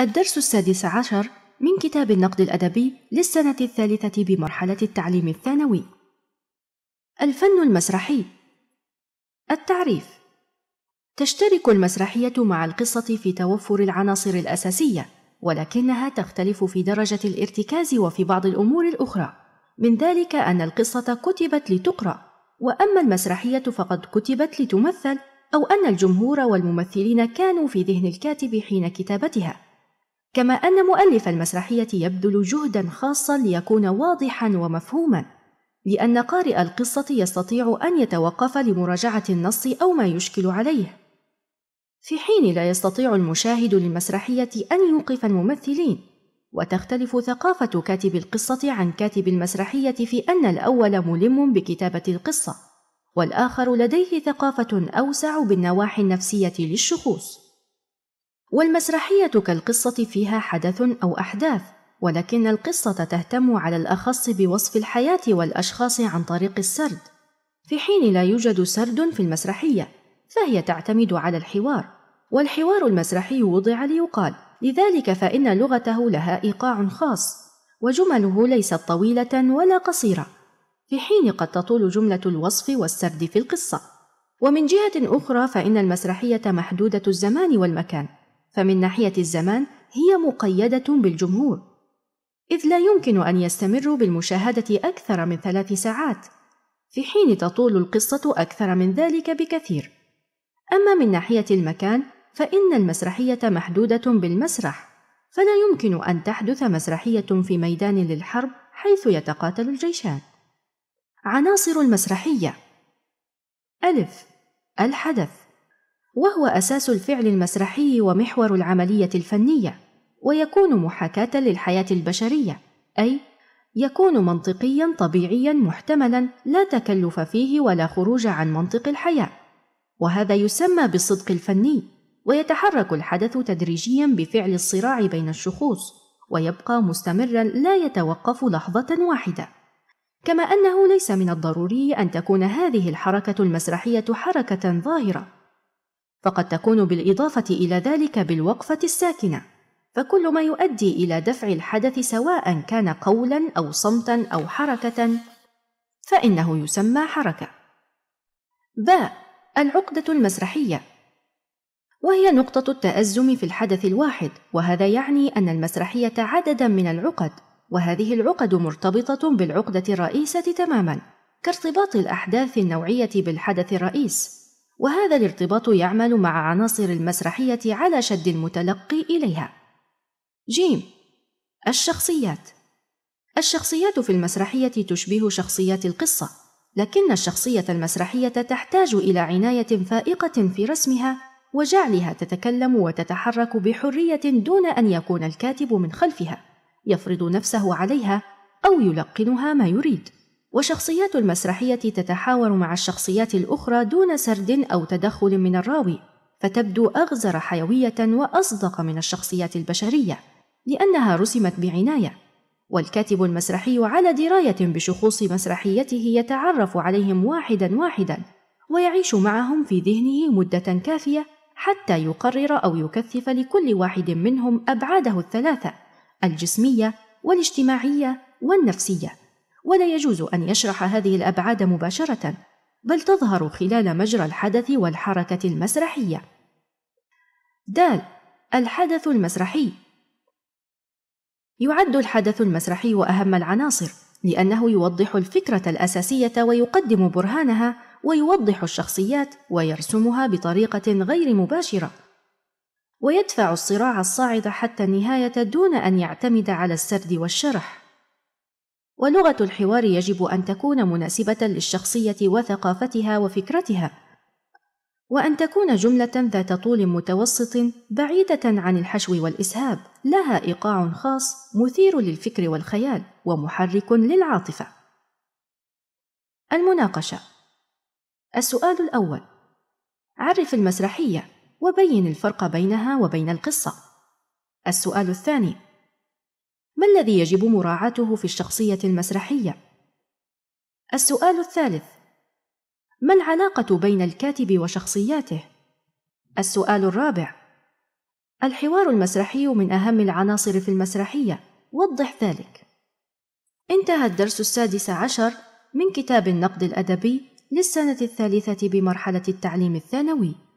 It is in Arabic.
الدرس السادس عشر من كتاب النقد الأدبي للسنة الثالثة بمرحلة التعليم الثانوي الفن المسرحي التعريف تشترك المسرحية مع القصة في توفر العناصر الأساسية ولكنها تختلف في درجة الارتكاز وفي بعض الأمور الأخرى من ذلك أن القصة كتبت لتقرأ وأما المسرحية فقد كتبت لتمثل أو أن الجمهور والممثلين كانوا في ذهن الكاتب حين كتابتها كما أن مؤلف المسرحية يبذل جهدا خاصا ليكون واضحا ومفهوما لأن قارئ القصة يستطيع أن يتوقف لمراجعة النص أو ما يشكل عليه في حين لا يستطيع المشاهد للمسرحية أن يوقف الممثلين وتختلف ثقافة كاتب القصة عن كاتب المسرحية في أن الأول ملم بكتابة القصة والآخر لديه ثقافة أوسع بالنواحي النفسية للشخوص والمسرحية كالقصة فيها حدث أو أحداث ولكن القصة تهتم على الأخص بوصف الحياة والأشخاص عن طريق السرد في حين لا يوجد سرد في المسرحية فهي تعتمد على الحوار والحوار المسرحي وضع ليقال لذلك فإن لغته لها إيقاع خاص وجمله ليست طويلة ولا قصيرة في حين قد تطول جملة الوصف والسرد في القصة ومن جهة أخرى فإن المسرحية محدودة الزمان والمكان فمن ناحية الزمان هي مقيدة بالجمهور إذ لا يمكن أن يستمروا بالمشاهدة أكثر من ثلاث ساعات في حين تطول القصة أكثر من ذلك بكثير أما من ناحية المكان فإن المسرحية محدودة بالمسرح فلا يمكن أن تحدث مسرحية في ميدان للحرب حيث يتقاتل الجيشان عناصر المسرحية ألف الحدث وهو أساس الفعل المسرحي ومحور العملية الفنية، ويكون محاكاة للحياة البشرية، أي يكون منطقيا طبيعيا محتملا لا تكلف فيه ولا خروج عن منطق الحياة، وهذا يسمى بالصدق الفني، ويتحرك الحدث تدريجيا بفعل الصراع بين الشخوص، ويبقى مستمرا لا يتوقف لحظة واحدة. كما أنه ليس من الضروري أن تكون هذه الحركة المسرحية حركة ظاهرة، فقد تكون بالإضافة إلى ذلك بالوقفة الساكنة فكل ما يؤدي إلى دفع الحدث سواء كان قولا أو صمتا أو حركة فإنه يسمى حركة باء العقدة المسرحية وهي نقطة التأزم في الحدث الواحد وهذا يعني أن المسرحية عددا من العقد وهذه العقد مرتبطة بالعقدة الرئيسة تماما كارتباط الأحداث النوعية بالحدث الرئيس وهذا الارتباط يعمل مع عناصر المسرحية على شد المتلقي إليها. جيم الشخصيات الشخصيات في المسرحية تشبه شخصيات القصة، لكن الشخصية المسرحية تحتاج إلى عناية فائقة في رسمها وجعلها تتكلم وتتحرك بحرية دون أن يكون الكاتب من خلفها يفرض نفسه عليها أو يلقنها ما يريد. وشخصيات المسرحية تتحاور مع الشخصيات الأخرى دون سرد أو تدخل من الراوي، فتبدو أغزر حيوية وأصدق من الشخصيات البشرية، لأنها رسمت بعناية، والكاتب المسرحي على دراية بشخوص مسرحيته يتعرف عليهم واحدا واحدا، ويعيش معهم في ذهنه مدة كافية حتى يقرر أو يكثف لكل واحد منهم أبعاده الثلاثة: الجسمية والاجتماعية والنفسية. ولا يجوز أن يشرح هذه الأبعاد مباشرة بل تظهر خلال مجرى الحدث والحركة المسرحية د الحدث المسرحي يعد الحدث المسرحي أهم العناصر لأنه يوضح الفكرة الأساسية ويقدم برهانها ويوضح الشخصيات ويرسمها بطريقة غير مباشرة ويدفع الصراع الصاعد حتى النهاية دون أن يعتمد على السرد والشرح ولغة الحوار يجب أن تكون مناسبة للشخصية وثقافتها وفكرتها، وأن تكون جملة ذات طول متوسط بعيدة عن الحشو والإسهاب، لها إيقاع خاص مثير للفكر والخيال ومحرك للعاطفة. المناقشة السؤال الأول: عرف المسرحية وبين الفرق بينها وبين القصة. السؤال الثاني: ما الذي يجب مراعاته في الشخصية المسرحية؟ السؤال الثالث: ما العلاقة بين الكاتب وشخصياته؟ السؤال الرابع: الحوار المسرحي من أهم العناصر في المسرحية، وضح ذلك. انتهى الدرس السادس عشر من كتاب النقد الأدبي للسنة الثالثة بمرحلة التعليم الثانوي.